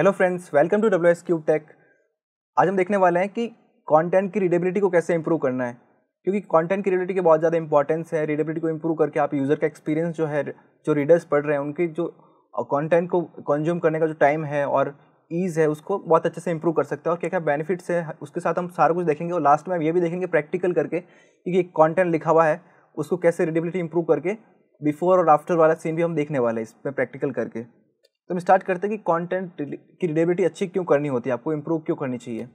hello friends welcome to W S cube tech आज हम देखने वाले हैं कि कंटेंट की रीडेबिलिटी को कैसे इंप्रूव करना है क्योंकि कंटेंट की रीडेबिलिटी के बहुत ज़्यादा इंपॉर्टेंस है रीडेबिलिटी को इंप्रूव करके आप यूज़र का एक्सपीरियंस जो है जो रीडर्स पढ़ रहे हैं उनके जो कंटेंट को कंज्यूम करने का जो टाइम है और ईज़ है उसको बहुत अच्छे से इंप्रूव कर सकते हैं और क्या क्या बेनिफिट्स है उसके साथ हम सारा कुछ देखेंगे और लास्ट में हम ये भी देखेंगे प्रैक्टिकल करके कि एक कॉन्टेंट लिखा हुआ है उसको कैसे रीडेबिलिटी इंप्रूव करके बिफोर और आफ्टर वाला सीन भी हम देखने वाले हैं इसमें प्रैक्टिकल करके तो हम स्टार्ट करते हैं कि कंटेंट की रिलेबिलिटी अच्छी क्यों करनी होती है आपको इम्प्रूव क्यों करनी चाहिए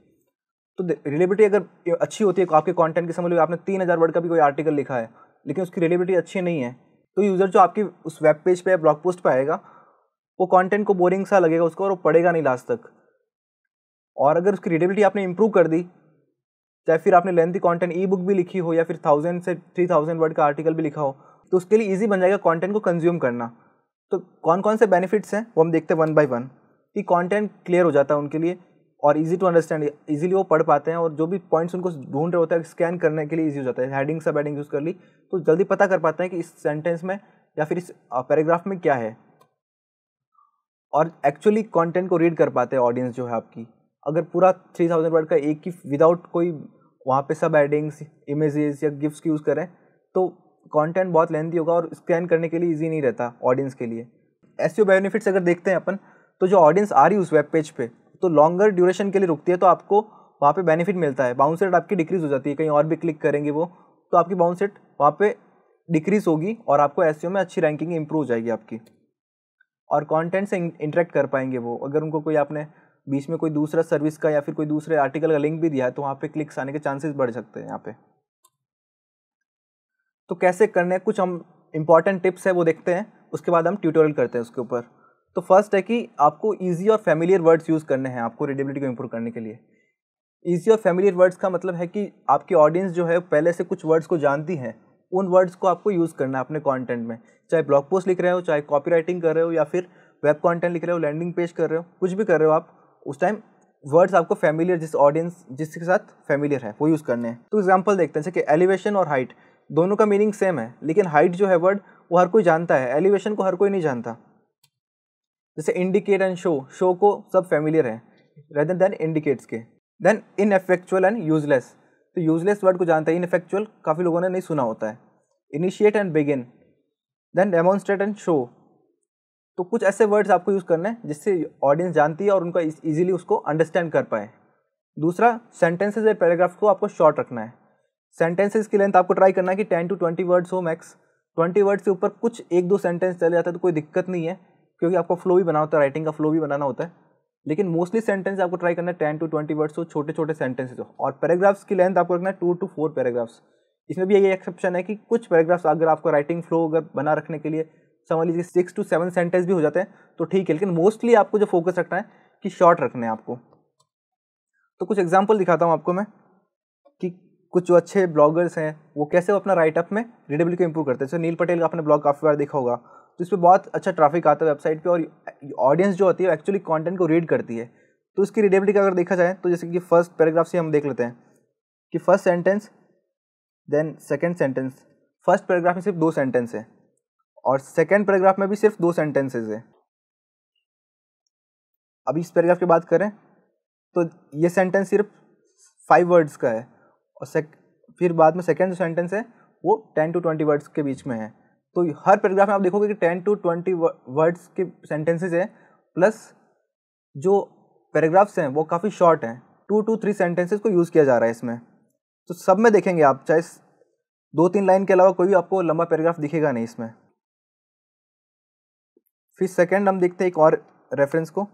तो रिलेबिलिटी अगर अच्छी होती है आपके कंटेंट की समझ लो आपने तीन हज़ार वर्ड का भी कोई आर्टिकल लिखा है लेकिन उसकी रिलेबिलिटी अच्छी नहीं है तो यूज़र जो आपकी उस वेब पेज पर या ब्लॉग पोस्ट पर आएगा वो कंटेंट को बोरिंग सा लगेगा उसको और वो पड़ेगा नहीं लास्ट तक और अगर उसकी रीडेबिलिटी आपने इम्प्रूव कर दी चाहे फिर आपने लेंथी कंटेंट ई बुक भी लिखी हो या फिर थाउजेंड से थ्री थाउजेंड वर्ड का आर्टिकल भी लिखा हो तो उसके लिए ईजी बन जाएगा कंटेंट को कंज्यूम करना तो कौन कौन से बेनिफिट्स हैं वो हम देखते हैं वन बाई वन कि कॉन्टेंट क्लियर हो जाता है उनके लिए और ईजी टू अंडरस्टैंड ईजिली वो पढ़ पाते हैं और जो भी पॉइंट्स उनको ढूंढ रहे होता है स्कैन करने के लिए ईजी हो जाता है हेडिंग सब हेडिंग यूज़ कर ली तो जल्दी पता कर पाते हैं कि इस सेंटेंस में या फिर इस पैराग्राफ में क्या है और एक्चुअली कंटेंट को रीड कर पाते हैं ऑडियंस जो है आपकी अगर पूरा थ्री थाउजेंड वर्ड का एक ही विदाउट कोई वहाँ पे सब एडिंग्स इमेजेस या गिफ्ट्स की यूज़ करें तो कंटेंट बहुत लेंथी होगा और स्कैन करने के लिए इजी नहीं रहता ऑडियंस के लिए एस बेनिफिट्स अगर देखते हैं अपन तो जो ऑडियंस आ रही है उस वेब पेज पे तो लॉन्गर ड्यूरेशन के लिए रुकती है तो आपको वहाँ पे बेनिफिट मिलता है बाउंस रेट आपकी डिक्रीज़ हो जाती है कहीं और भी क्लिक करेंगे वो तो आपकी बाउंस रेट वहाँ पे डिक्रीज़ होगी और आपको एस में अच्छी रैंकिंग इंप्रूव हो जाएगी आपकी और कंटेंट से इंटरेक्ट कर पाएंगे वो अगर उनको कोई आपने बीच में कोई दूसरा सर्विस का या फिर कोई दूसरे आर्टिकल का लिंक भी दिया है तो वहाँ पे क्लिक्स आने के चांसेस बढ़ सकते हैं यहाँ पे तो कैसे करने कुछ हम इंपॉर्टेंट टिप्स है वो देखते हैं उसके बाद हम ट्यूटोरियल करते हैं उसके ऊपर तो फर्स्ट है कि आपको ईजी और फैमिलियर वर्ड्स यूज़ करने हैं आपको रेडिबिलिटी को इम्प्रूव करने के लिए ईजी और फैमिलियर वर्ड्स का मतलब है कि आपकी ऑडियंस जो है पहले से कुछ वर्ड्स को जानती है उन वर्ड्स को आपको यूज़ करना है अपने कॉन्टेंट में चाहे ब्लॉग पोस्ट लिख रहे हो चाहे कॉपी राइटिंग कर रहे हो या फिर वेब कॉन्टेंट लिख रहे हो लैंडिंग पेज कर रहे हो कुछ भी कर रहे हो आप उस टाइम वर्ड्स आपको फैमिलियर जिस ऑडियंस जिसके साथ फैमिलियर है वो यूज़ करने हैं तो एग्जाम्पल देखते हैं जैसे कि एलिवेशन और हाइट दोनों का मीनिंग सेम है लेकिन हाइट जो है वर्ड वो हर कोई जानता है एलिवेशन को हर कोई नहीं जानता जैसे इंडिकेट एंड शो शो को सब फेमिलियर है रेदर देन इंडिकेट्स के देन इनफेक्चुअल एंड यूजलेस तो यूजलेस वर्ड को जानता है इनफेक्चुअल काफ़ी लोगों ने नहीं सुना होता है initiate and begin then demonstrate and show तो कुछ ऐसे वर्ड्स आपको यूज़ करने हैं जिससे ऑडियंस जानती है और उनका ईजिली उसको अंडरस्टैंड कर पाए दूसरा सेंटेंसेज या पैराग्राफ्स को आपको शॉर्ट रखना है सेंटेंसेस की लेंथ आपको ट्राई करना है कि टेन टू ट्वेंटी वर्ड्स हो मैक्स ट्वेंटी वर्ड्स के ऊपर कुछ एक दो सेंटेंस चले जाता है तो कोई दिक्कत नहीं है क्योंकि आपको फ्लो भी बना होता है राइटिंग का फ्लो भी बनाना होता है लेकिन मोस्टली सेंटेंस आपको ट्राई करना है टेन टू ट्वेंटी वर्ड्स हो छोटे छोटे सेंटेंसेज हो और पैराग्राफ्स की लेंथ आपको रखना है टू टू फोर पैराग्राफ्स इसमें भी ये एक्सेप्शन है कि कुछ पैराग्राफ्स अगर आपको राइटिंग फ्लो अगर बना रखने के लिए समझ लीजिए सिक्स टू सेवन सेंटेंस भी हो जाते हैं तो ठीक है लेकिन मोस्टली आपको जो फोकस रखना है कि शॉर्ट रखना है आपको तो कुछ एग्जाम्पल दिखाता हूँ आपको मैं कि कुछ जो अच्छे ब्लॉगर्स हैं वो कैसे वो अपना राइटअप में रीडेबिलिटी को इम्प्रूव करते हैं सो नील पटेल का अपने ब्लॉग काफ़ी बार देखा होगा तो इस पर बहुत अच्छा ट्रैफिक आता है वेबसाइट पे और ऑडियंस जो होती है एक्चुअली कंटेंट को रीड करती है तो उसकी रीडेबिलिटी अगर देखा जाए तो जैसे कि फर्स्ट पैराग्राफ से हम देख लेते हैं कि first sentence then second sentence first paragraph में सिर्फ दो सेंटेंस है और सेकेंड पैराग्राफ में भी सिर्फ दो सेंटेंसेज है अभी इस पैराग्राफ की बात करें तो ये सेंटेंस सिर्फ फाइव वर्ड्स का है और सेक फिर बाद में सेकेंड जो सेंटेंस है वो टेन टू ट्वेंटी वर्ड्स के बीच में है तो हर पैराग्राफ में आप देखोगे कि टेन टू ट्वेंटी वर्ड्स के सेंटेंसेज है प्लस जो पैराग्राफ्स हैं वो काफ़ी शॉर्ट हैं टू टू थ्री सेंटेंसेज को यूज़ किया जा रहा है इसमें तो सब में देखेंगे आप चाहे दो तीन लाइन के अलावा कोई भी आपको लंबा पैराग्राफ दिखेगा नहीं इसमें फिर सेकेंड हम देखते हैं एक और रेफरेंस को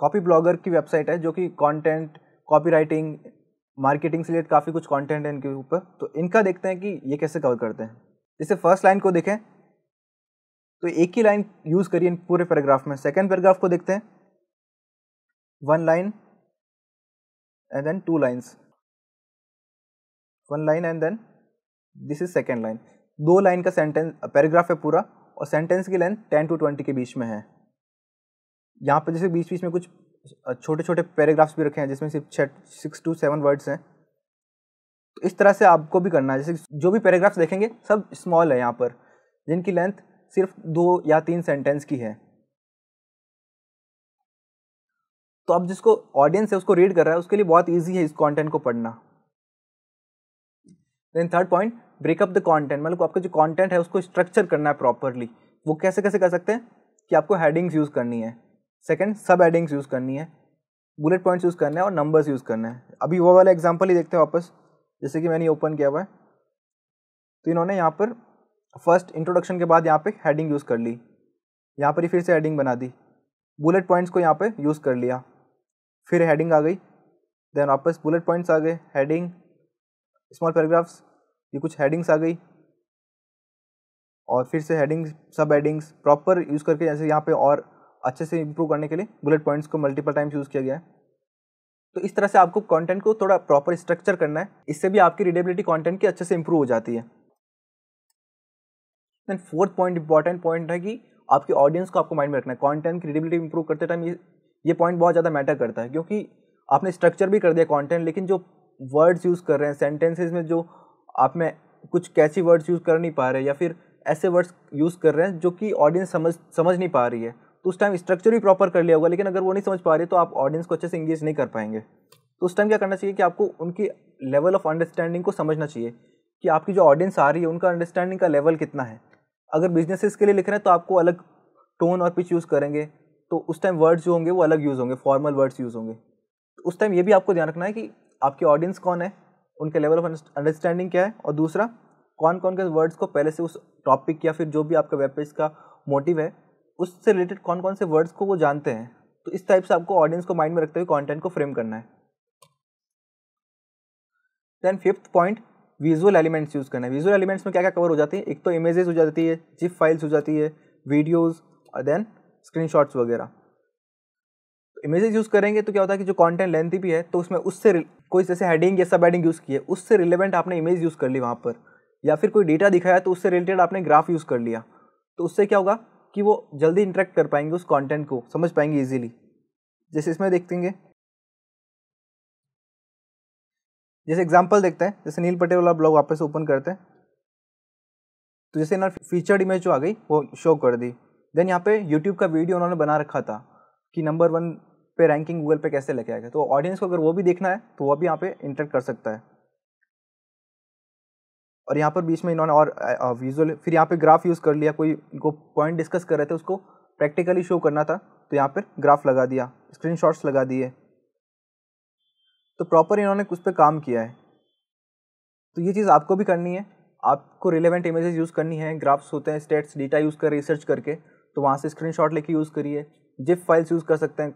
कॉपी ब्लॉगर की वेबसाइट है जो कि कंटेंट कॉपी राइटिंग मार्केटिंग से रिलेटेड काफ़ी कुछ कंटेंट है इनके ऊपर तो इनका देखते हैं कि ये कैसे कवर करते हैं जैसे फर्स्ट लाइन को देखें तो एक ही लाइन यूज़ करिए इन पूरे पैराग्राफ में सेकेंड पैराग्राफ को देखते हैं one line and then two lines one line and then this is second line दो लाइन का सेंटेंस पैराग्राफ है पूरा और सेंटेंस की लेंथ टेन टू ट्वेंटी के बीच में है यहाँ पर जैसे बीच बीच में कुछ छोटे छोटे पैराग्राफ्स भी रखे हैं जिसमें सिर्फ छः सिक्स टू सेवन वर्ड्स हैं तो इस तरह से आपको भी करना है जैसे जो भी पैराग्राफ्स देखेंगे सब स्मॉल है यहाँ पर जिनकी लेंथ सिर्फ दो या तीन सेंटेंस की है तो अब जिसको ऑडियंस है उसको रीड कर रहा है उसके लिए बहुत ईजी है इस कॉन्टेंट को पढ़ना then third point break up the content मतलब आपका जो कॉन्टेंट है उसको स्ट्रक्चर करना है प्रॉपरली वो कैसे कैसे कर सकते हैं कि आपको हेडिंग्स यूज़ करनी है सेकेंड सब एडिंग्स यूज़ करनी है बुलेट पॉइंट्स यूज़ करना है और नंबर्स यूज़ करना है अभी वो वाला एग्जाम्पल ही देखते हैं वापस जैसे कि मैंने ओपन किया हुआ है तो इन्होंने यहाँ पर फर्स्ट इंट्रोडक्शन के बाद यहाँ पे हेडिंग यूज़ कर ली यहाँ पर ही फिर से हेडिंग बना दी बुलेट पॉइंट्स को यहाँ पे यूज़ कर लिया फिर हेडिंग आ गई देन वापस बुलेट पॉइंट्स आ गए हेडिंग स्मॉल पैराग्राफ्स ये कुछ हेडिंग्स आ गई और फिर से हेडिंग्स सब हेडिंग्स प्रॉपर यूज़ करके जैसे यहाँ पे और अच्छे से इम्प्रूव करने के लिए बुलेट पॉइंट्स को मल्टीपल टाइम्स यूज़ किया गया है तो इस तरह से आपको कंटेंट को थोड़ा प्रॉपर स्ट्रक्चर करना है इससे भी आपकी रीडेबिलिटी कंटेंट की अच्छे से इम्प्रूव हो जाती है then fourth point important point है कि आपके ऑडियंस को आपको माइंड में रखना है कंटेंट की रीडेबिलिटी इंप्रूव करते टाइम ये पॉइंट बहुत ज़्यादा मैटर करता है क्योंकि आपने स्ट्रक्चर भी कर दिया कॉन्टेंट लेकिन जो वर्ड्स यूज़ कर रहे हैं सेंटेंसेज में जो आप में कुछ कैसी वर्ड्स यूज़ कर नहीं पा रहे या फिर ऐसे वर्ड्स यूज़ कर रहे हैं जो कि ऑडियंस समझ समझ नहीं पा रही है तो उस टाइम स्ट्रक्चर भी प्रॉपर कर लिया होगा लेकिन अगर वो नहीं समझ पा रहे तो आप ऑडियंस को अच्छे से इंगेज नहीं कर पाएंगे तो उस टाइम क्या करना चाहिए कि आपको उनकी लेवल ऑफ अंडरस्टैंडिंग को समझना चाहिए कि आपकी जो ऑडियंस आ रही है उनका अंडरस्टैंडिंग का लेवल कितना है अगर बिजनेसेस के लिए लिख रहे हैं तो आपको अलग टोन और पिच यूज़ करेंगे तो उस टाइम वर्ड्स जो होंगे वो अलग यूज़ होंगे फॉर्मल वर्ड्स यूज़ होंगे तो उस टाइम ये भी आपको ध्यान रखना है कि आपकी ऑडियंस कौन है उनके लेवल ऑफ अंडरस्टैंडिंग क्या है और दूसरा कौन कौन के वर्ड्स को पहले से उस टॉपिक या फिर जो भी आपका वेब पेज का मोटिव है उससे रिलेटेड कौन कौन से वर्ड्स को वो जानते हैं तो इस टाइप से आपको ऑडियंस को माइंड में रखते हुए कंटेंट को फ्रेम करना है then fifth point visual elements use करना है विजुअल एलिमेंट्स में क्या क्या कवर हो जाते हैं एक तो इमेजेस हो जाती है जिप फाइल्स हो जाती है वीडियोज़ और देन स्क्रीनशॉट्स वगैरह इमेजेस तो यूज़ करेंगे तो क्या होता है कि जो कंटेंट लेंथी भी है तो उसमें उससे कोई जैसे हेडिंग या सब हेडिंग यूज़ की है उससे रिलेवेंट आपने इमेज यूज़ कर ली वहाँ पर या फिर कोई डेटा दिखाया तो उससे रिलेटेड आपने ग्राफ यूज़ कर लिया तो उससे क्या होगा कि वो जल्दी इंटरेक्ट कर पाएंगे उस कंटेंट को समझ पाएंगे इजीली जैसे इसमें देखते हैं जैसे एग्जांपल देखते हैं जैसे नील पटेल वाला ब्लॉग वापस ओपन करते हैं तो जैसे इन्होंने फीचर्ड इमेज जो आ गई वो शो कर दी देन यहाँ पे यूट्यूब का वीडियो उन्होंने बना रखा था कि नंबर वन पे रैंकिंग गूगल पे कैसे लेके आएगा तो ऑडियंस को अगर वो भी देखना है तो वो भी यहाँ पे इंटरेक्ट कर सकता है और यहाँ पर बीच में इन्होंने और विजुअल फिर यहाँ पे ग्राफ यूज़ कर लिया कोई इनको पॉइंट डिस्कस कर रहे थे उसको प्रैक्टिकली शो करना था तो यहाँ पर ग्राफ लगा दिया स्क्रीन लगा दिए तो प्रॉपर इन्होंने उस पर काम किया है तो ये चीज़ आपको भी करनी है आपको रिलेवेंट इमेजेस यूज़ करनी है ग्राफ्स होते हैं स्टेट्स डेटा यूज़ कर रिसर्च करके तो वहाँ से स्क्रीनशॉट लेके यूज़ करिए जिप फाइल्स यूज़ कर सकते हैं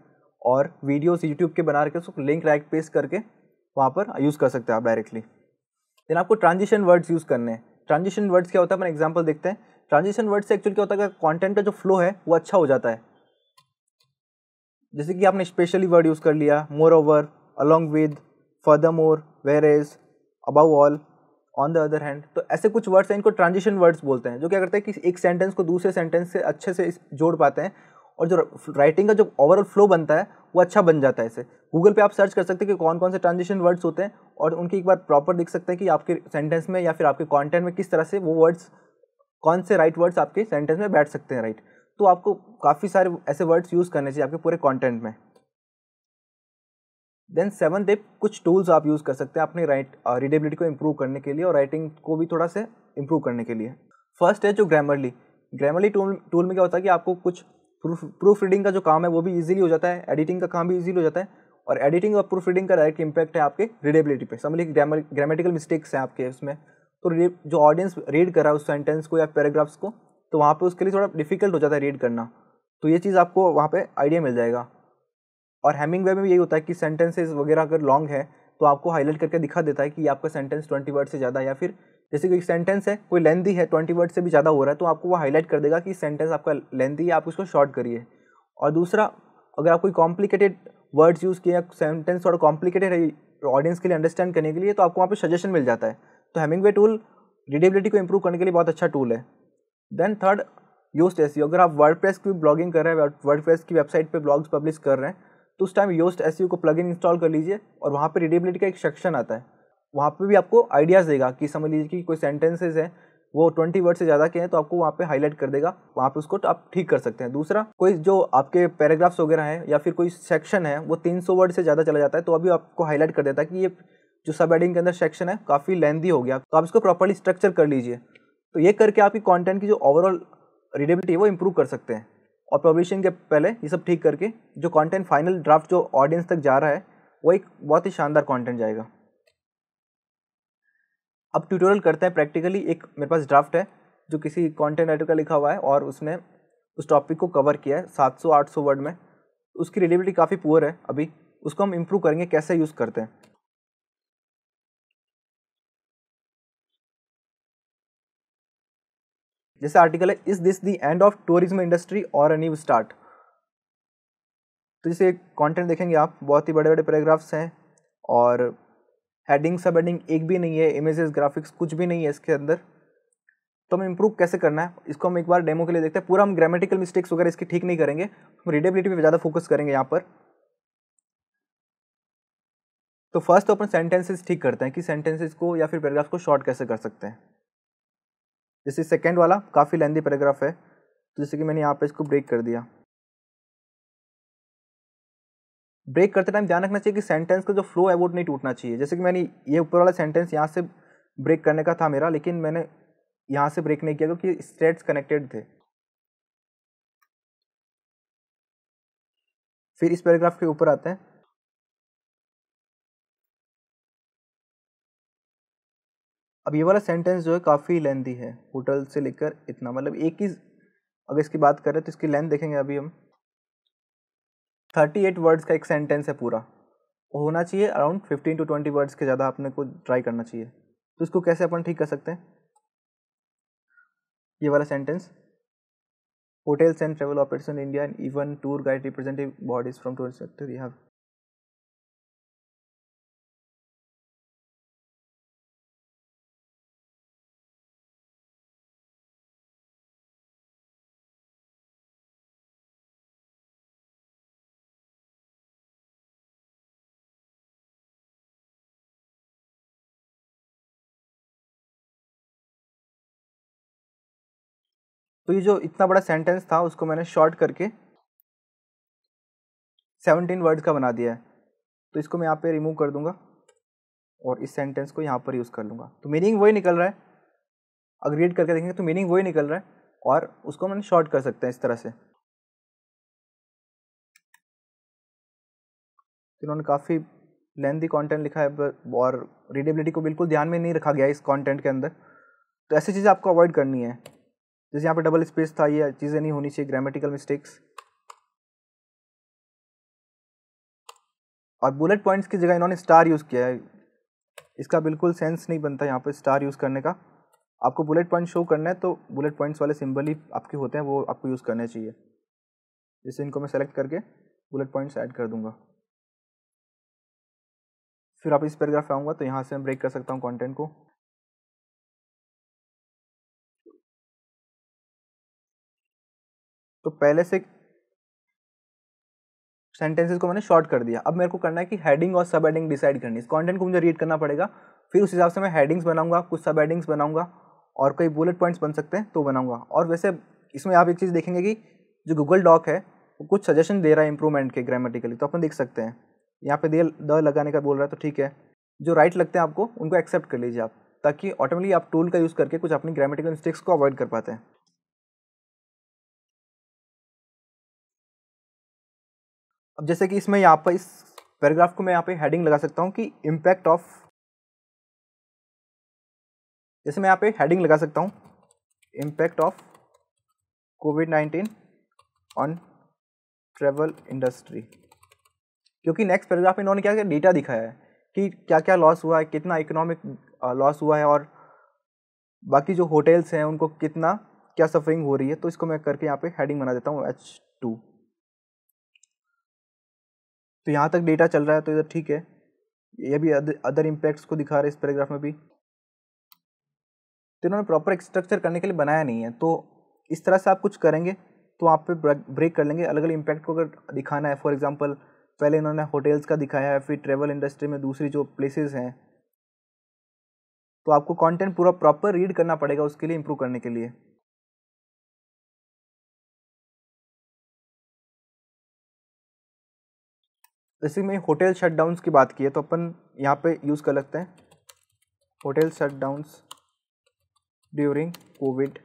और वीडियोस यूट्यूब के बना के उसको लिंक लाइक पेस्ट करके वहाँ पर यूज़ कर सकते हैं आप डायरेक्टली देन आपको ट्रांजिशन वर्ड्स यूज़ करने हैं ट्रांजिशन वर्ड्स क्या होता है अपन एग्जाम्पल देखते हैं ट्रांजिशन वर्ड से एक्चुअली क्या होता है कॉन्टेंट का जो फ्लो है वो अच्छा हो जाता है जैसे कि आपने स्पेशली वर्ड यूज़ कर लिया moreover along with furthermore whereas above all on the other hand तो ऐसे कुछ वर्ड्स हैं इनको ट्रांजिशन वर्ड्स बोलते हैं जो क्या करते हैं कि एक सेंटेंस को दूसरे सेंटेंस से अच्छे से जोड़ पाते हैं और जो राइटिंग का जो ओवरऑल फ्लो बनता है वो अच्छा बन जाता है इसे गूगल पे आप सर्च कर सकते हैं कि कौन कौन से ट्रांजिशन वर्ड्स होते हैं और उनकी एक बार प्रॉपर देख सकते हैं कि आपके सेंटेंस में या फिर आपके कॉन्टेंट में किस तरह से वो वर्ड्स कौन से राइट वर्ड्स आपके सेंटेंस में बैठ सकते हैं राइट तो आपको काफ़ी सारे ऐसे वर्ड्स यूज़ करने चाहिए आपके पूरे कॉन्टेंट में देन सेवन टिप कुछ टूल्स आप यूज़ कर सकते हैं अपने राइट रीडेबिलिटी को इम्प्रूव करने के लिए और राइटिंग को भी थोड़ा से इम्प्रूव करने के लिए फर्स्ट है जो ग्रामरली ग्रामरली टूल टूल में क्या होता है कि आपको कुछ प्रूफ प्रूफ रीडिंग का जो काम है वो भी इजीली हो जाता है एडिटिंग का काम भी इजीली हो जाता है और एडिटिंग और प्रूफ रीडिंग का डायरेक्ट इम्पैक्ट है आपके रीडेबिलिटी पे समझ लीजिए ग्रामर ग्रामेटिकल मिस्टेक्स हैं आपके उसमें तो जो ऑडियंस रीड कर रहा है उस सेंटेंस को या पैराग्राफ्स को तो वहाँ पर उसके लिए थोड़ा डिफिकल्ट हो जाता है रीड करना तो ये चीज़ आपको वहाँ पर आइडिया मिल जाएगा और हैमिंग में यही होता है कि सेंटेंसेज वगैरह अगर लॉन्ग है तो आपको हाईलाइट करके दिखा देता है कि आपका सेंटेंस ट्वेंटी वर्ड से ज़्यादा या फिर जैसे कोई सेंटेंस है कोई लेंदी है ट्वेंटी वर्ड से भी ज़्यादा हो रहा है तो आपको वो हाईलाइट कर देगा कि सेंटेंस आपका लेंदी है आप उसको शॉर्ट करिए और दूसरा अगर आप कोई कॉम्प्लिकेटेड वर्ड्स यूज़ किए सेंटेंस थोड़ा कॉम्प्लिकेटेड है ऑडियंस के लिए अंडरस्टैंड करने के लिए तो आपको वहाँ पर सजेशन मिल जाता है तो वे टूल रीडेबिलिटी को इम्प्रूव करने के लिए बहुत अच्छा टूल है देन थर्ड योस्ट एस अगर आप वर्ड प्रेस की ब्लॉगिंग कर रहे हैं वर्ड प्रेस की वेबसाइट पर ब्लॉग्स पब्लिश कर रहे हैं तो उस टाइम योस्ट एस को प्लग इन इंस्टॉल कर लीजिए और वहाँ पर रीडेबिलिटी का एक सेक्शन आता है वहाँ पे भी आपको आइडियाज़ देगा कि समझ लीजिए कि कोई सेंटेंसेज हैं वो ट्वेंटी वर्ड से ज़्यादा के हैं तो आपको वहाँ पे हाईलाइट कर देगा वहाँ पे उसको तो आप ठीक कर सकते हैं दूसरा कोई जो आपके पैराग्राफ्स वगैरह हैं या फिर कोई सेक्शन है वो तीन सौ वर्ड से ज़्यादा चला जाता है तो अभी आपको हाईलाइट कर देता है कि ये जो सब एडिंग के अंदर सेक्शन है काफ़ी लेंदी हो गया तो आप इसको प्रॉपरली स्ट्रक्चर कर लीजिए तो ये करके आपकी कॉन्टेंट की जो ओवरऑल रीडेबिलिटी है वो इम्प्रूव कर सकते हैं और पब्लिशिंग के पहले ये सब ठीक करके जो कंटेंट फाइनल ड्राफ्ट जो ऑडियंस तक जा रहा है वो एक बहुत ही शानदार कंटेंट जाएगा अब ट्यूटोरियल करते हैं प्रैक्टिकली एक मेरे पास ड्राफ्ट है जो किसी कंटेंट राइटर का लिखा हुआ है और उसने उस टॉपिक को कवर किया है आठ सौ वर्ड में उसकी रिलेबिलिटी काफ़ी पुअर है अभी उसको हम इम्प्रूव करेंगे कैसे यूज़ करते हैं जैसे आर्टिकल है is this the end of tourism industry और अ न्यू स्टार्ट तो जैसे कंटेंट देखेंगे आप बहुत ही बड़े बड़े पैराग्राफ्स हैं और हेडिंग सब हेडिंग एक भी नहीं है इमेजेस ग्राफिक्स कुछ भी नहीं है इसके अंदर तो हमें इम्प्रूव कैसे करना है इसको हम एक बार डेमो के लिए देखते हैं पूरा हम ग्रामेटिकल मिस्टेक्स वगैरह इसकी ठीक नहीं करेंगे हम रीडेबिलिटी पर ज़्यादा फोकस करेंगे यहाँ पर तो फर्स्ट तो अपन सेंटेंसेस ठीक करते हैं कि सेंटेंसेस को या फिर पैराग्राफ को शॉर्ट कैसे कर सकते हैं जैसे सेकेंड वाला काफ़ी लेंदी पैराग्राफ है तो जैसे कि मैंने यहाँ पर इसको ब्रेक कर दिया ब्रेक करते टाइम ध्यान रखना चाहिए कि सेंटेंस का जो फ्लो है वो नहीं टूटना चाहिए जैसे कि मैंने ये ऊपर वाला सेंटेंस यहाँ से ब्रेक करने का था मेरा लेकिन मैंने यहाँ से ब्रेक नहीं किया क्योंकि स्टेट्स कनेक्टेड थे फिर इस पैराग्राफ के ऊपर आते हैं अब ये वाला सेंटेंस जो है काफ़ी लेंदी है होटल से लेकर इतना मतलब एक ही अगर इसकी बात करें तो इसकी लेंथ देखेंगे अभी हम थर्टी एट वर्ड्स का एक सेंटेंस है पूरा होना चाहिए around fifteen to twenty words के ज़्यादा अपने को ट्राई करना चाहिए तो इसको कैसे अपन ठीक कर सकते हैं ये वाला sentence hotels and travel operation India and even tour guide representative bodies from tour sector you have तो ये जो इतना बड़ा सेंटेंस था उसको मैंने शॉर्ट करके सेवनटीन वर्ड्स का बना दिया है तो इसको मैं यहाँ पे रिमूव कर दूंगा और इस सेंटेंस को यहाँ पर यूज़ कर लूँगा तो मीनिंग वही निकल रहा है अगर रीड करके देखेंगे तो मीनिंग वही निकल रहा है और उसको मैंने शॉर्ट कर सकते हैं इस तरह से तो इन्होंने काफ़ी लेंदी कंटेंट लिखा है और रीडेबिलिटी को बिल्कुल ध्यान में नहीं रखा गया इस कंटेंट के अंदर तो ऐसी चीज़ें आपको अवॉइड करनी है जैसे यहाँ पे डबल स्पेस था ये चीज़ें नहीं होनी चाहिए ग्रामेटिकल मिस्टेक्स और बुलेट पॉइंट्स की जगह इन्होंने स्टार यूज़ किया है इसका बिल्कुल सेंस नहीं बनता यहाँ पे स्टार यूज़ करने का आपको बुलेट पॉइंट शो करना है तो बुलेट पॉइंट्स वाले सिंबल ही आपके होते हैं वो आपको यूज़ करने चाहिए जैसे इनको मैं सेलेक्ट करके बुलेट पॉइंट्स ऐड कर दूंगा फिर आप इस पैराग्राफ आऊँगा तो यहाँ से मैं ब्रेक कर सकता हूँ कॉन्टेंट को तो पहले से सेंटेंसेस को मैंने शॉर्ट कर दिया अब मेरे को करना है कि हेडिंग और सब हेडिंग डिसाइड करनी इस कंटेंट को मुझे रीड करना पड़ेगा फिर उस हिसाब से मैं हेडिंग्स बनाऊंगा कुछ सब हेडिंग्स बनाऊंगा और कई बुलेट पॉइंट्स बन सकते हैं तो बनाऊंगा और वैसे इसमें आप एक चीज़ देखेंगे कि जो गूगल डॉक है वो कुछ सजेशन दे रहा है इंप्रूवमेंट के ग्रामेटिकली तो अपन देख सकते हैं यहाँ पर दे द लगाने का बोल रहा है तो ठीक है जो राइट लगते हैं आपको उनको एक्सेप्ट कर लीजिए आप ताकि ऑटोमेटिकली आप टूल का यूज़ करके कुछ अपनी ग्रामेटिकल मिस्टेक्स को अवॉइड कर पाते हैं अब जैसे कि इसमें यहाँ पर इस पैराग्राफ को मैं यहाँ पे हेडिंग लगा सकता हूँ कि इम्पैक्ट ऑफ जैसे मैं यहाँ पे हेडिंग लगा सकता हूँ impact of COVID nineteen on travel industry क्योंकि नेक्स्ट पैराग्राफ में इन्होंने क्या क्या डेटा दिखाया है कि क्या क्या लॉस हुआ है कितना इकोनॉमिक लॉस हुआ है और बाकी जो होटल्स हैं उनको कितना क्या सफरिंग हो रही है तो इसको मैं करके यहाँ पे हेडिंग बना देता हूँ एच टू तो यहाँ तक डेटा चल रहा है तो इधर ठीक है ये भी अदर इम्पैक्ट्स को दिखा रहे इस पैराग्राफ में भी तो इन्होंने प्रॉपर स्ट्रक्चर करने के लिए बनाया नहीं है तो इस तरह से आप कुछ करेंगे तो आप पे ब्रेक कर लेंगे अलग अलग इम्पैक्ट को अगर दिखाना है फॉर एग्जाम्पल पहले इन्होंने होटल्स का दिखाया है फिर ट्रेवल इंडस्ट्री में दूसरी जो प्लेसेस हैं तो आपको कंटेंट पूरा प्रॉपर रीड करना पड़ेगा उसके लिए इम्प्रूव करने के लिए जैसे मैं होटल शटडाउन्स की बात की है तो अपन यहाँ पे यूज़ कर लगते हैं hotel shutdowns during COVID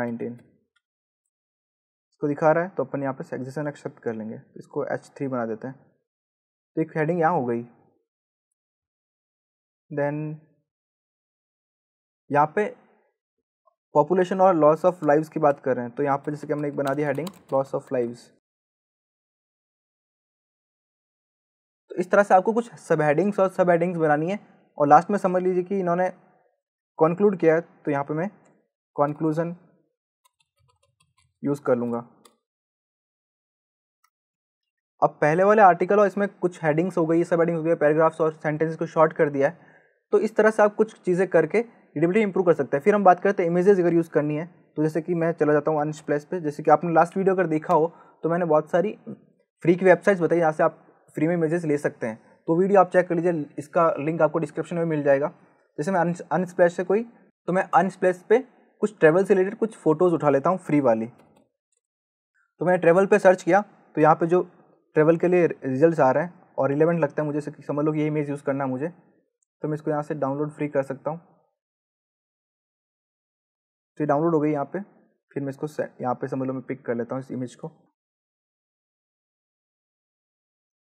nineteen इसको दिखा रहा है तो अपन यहाँ पे सेक्जेशन एक्सेप्ट कर लेंगे इसको एच थ्री बना देते हैं तो एक हेडिंग यहाँ हो गई देन यहाँ पे पॉपुलेशन और लॉस ऑफ लाइव्स की बात कर रहे हैं तो यहाँ पे जैसे कि हमने एक बना दी हेडिंग लॉस ऑफ लाइव्स तो इस तरह से आपको कुछ सब हेडिंग्स और सब हेडिंग्स बनानी है और लास्ट में समझ लीजिए कि इन्होंने कॉन्क्लूड किया है तो यहाँ पे मैं कॉन्क्लूजन यूज़ कर लूँगा अब पहले वाले आर्टिकल और इसमें कुछ हेडिंग्स हो गई सब हेडिंग्स हो गई पैराग्राफ्स और सेंटेंस को शॉर्ट कर दिया है तो इस तरह से आप कुछ चीज़ें करके रीडेबिलिटी इंप्रूव कर सकते हैं फिर हम बात करते हैं इमेजेस अगर यूज़ करनी है तो जैसे कि मैं चला जाता हूँ अंश प्लेस जैसे कि आपने लास्ट वीडियो अगर देखा हो तो मैंने बहुत सारी फ्री की वेबसाइट्स बताई जहाँ से आप फ्री में इमेजेस ले सकते हैं तो वीडियो आप चेक कर लीजिए इसका लिंक आपको डिस्क्रिप्शन में मिल जाएगा जैसे मैं अनस्प्लैश से कोई तो मैं अनस्प्लैश पे कुछ ट्रैवल से रिलेटेड कुछ फ़ोटोज़ उठा लेता हूँ फ्री वाली तो मैंने ट्रैवल पे सर्च किया तो यहाँ पे जो ट्रैवल के लिए रिजल्ट्स आ रहे हैं और रिलेवेंट लगता है मुझे समझ लो कि ये इमेज यूज़ करना मुझे तो मैं इसको यहाँ से डाउनलोड फ्री कर सकता हूँ तो ये डाउनलोड हो गई यहाँ पे फिर मैं इसको यहाँ पे समझ लो मैं पिक कर लेता हूँ इस इमेज को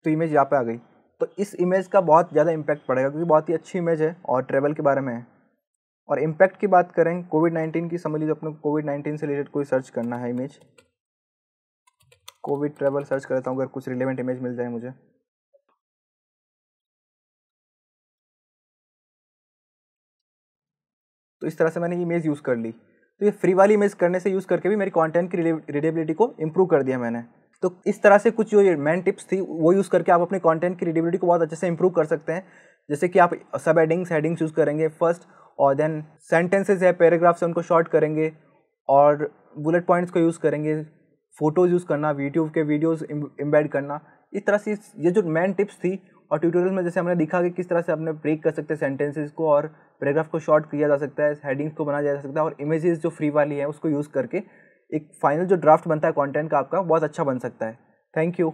तो इमेज यहाँ पे आ गई तो इस इमेज का बहुत ज़्यादा इम्पैक्ट पड़ेगा क्योंकि बहुत ही अच्छी इमेज है और ट्रेवल के बारे में है और इम्पैक्ट की बात करें कोविड नाइन्टीन की समझ लीजिए अपने कोविड नाइन्टीन से रिलेटेड कोई सर्च करना है इमेज कोविड ट्रेवल सर्च करता हूँ अगर कुछ रिलेवेंट इमेज मिल जाए मुझे तो इस तरह से मैंने इमेज यूज़ कर ली तो ये फ्री वाली इमेज करने से यूज़ करके भी मेरी कंटेंट की रिलेबिलिटी को इम्प्रूव कर दिया मैंने तो इस तरह से कुछ जो मेन टिप्स थी वो यूज़ करके आप अपने कंटेंट की रीडेबिलिटी को बहुत अच्छे से इंप्रूव कर सकते हैं जैसे कि आप सब हेडिंग्स हेडिंग्स यूज़ करेंगे फर्स्ट और देन सेंटेंसेज है पैराग्राफ्स उनको शॉर्ट करेंगे और बुलेट पॉइंट्स को यूज़ करेंगे फ़ोटोज़ यूज़ करना यूट्यूब के वीडियोज़ इम्बेड करना इस तरह से ये जो मेन टिप्स थी और ट्यूटोरियल में जैसे हमने दिखा कि किस तरह से अपने ब्रेक कर सकते हैं सेंटेंसेस को और पैराग्राफ को शॉर्ट किया जा सकता है हेडिंग्स को बनाया जा सकता है और इमेजेस जो फ्री वाली है उसको यूज़ करके एक फाइनल जो ड्राफ्ट बनता है कंटेंट का आपका बहुत अच्छा बन सकता है थैंक यू